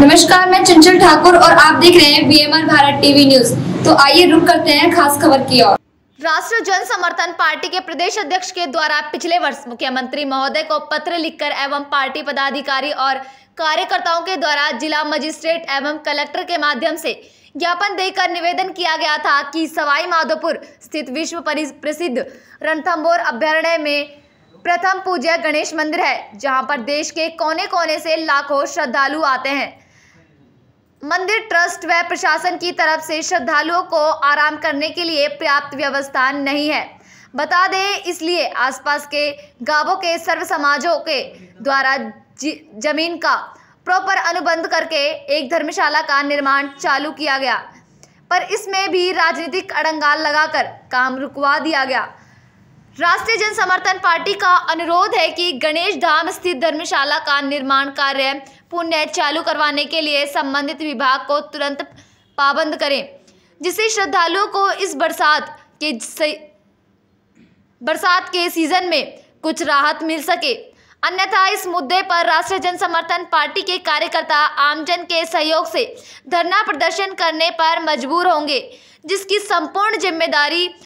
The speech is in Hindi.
नमस्कार मैं चंचल ठाकुर और आप देख रहे हैं बीएमआर भारत टीवी न्यूज तो आइए रुक करते हैं खास खबर की ओर राष्ट्रीय जन समर्थन पार्टी के प्रदेश अध्यक्ष के द्वारा पिछले वर्ष मुख्यमंत्री महोदय को पत्र लिखकर एवं पार्टी पदाधिकारी और कार्यकर्ताओं के द्वारा जिला मजिस्ट्रेट एवं कलेक्टर के माध्यम से ज्ञापन देकर निवेदन किया गया था कि सवाई माधोपुर स्थित विश्व प्रसिद्ध रणथम्बोर अभ्यारण्य में प्रथम पूजा गणेश मंदिर है जहाँ पर देश के कोने कोने से लाखों श्रद्धालु आते हैं मंदिर ट्रस्ट व प्रशासन की तरफ से श्रद्धालुओं को आराम करने के लिए पर्याप्त व्यवस्था नहीं है बता दें इसलिए आसपास के गांवों के सर्व समाजों के द्वारा जमीन का प्रॉपर अनुबंध करके एक धर्मशाला का निर्माण चालू किया गया पर इसमें भी राजनीतिक अड़ंगाल लगाकर काम रुकवा दिया गया राष्ट्रीय जन समर्थन पार्टी का अनुरोध है कि गणेश धाम स्थित धर्मशाला का निर्माण कार्य पुनः चालू करवाने के लिए संबंधित विभाग को तुरंत पाबंद करें जिससे श्रद्धालुओं को इस बरसात के बरसात के सीजन में कुछ राहत मिल सके अन्यथा इस मुद्दे पर राष्ट्रीय जन समर्थन पार्टी के कार्यकर्ता आमजन के सहयोग से धरना प्रदर्शन करने पर मजबूर होंगे जिसकी संपूर्ण जिम्मेदारी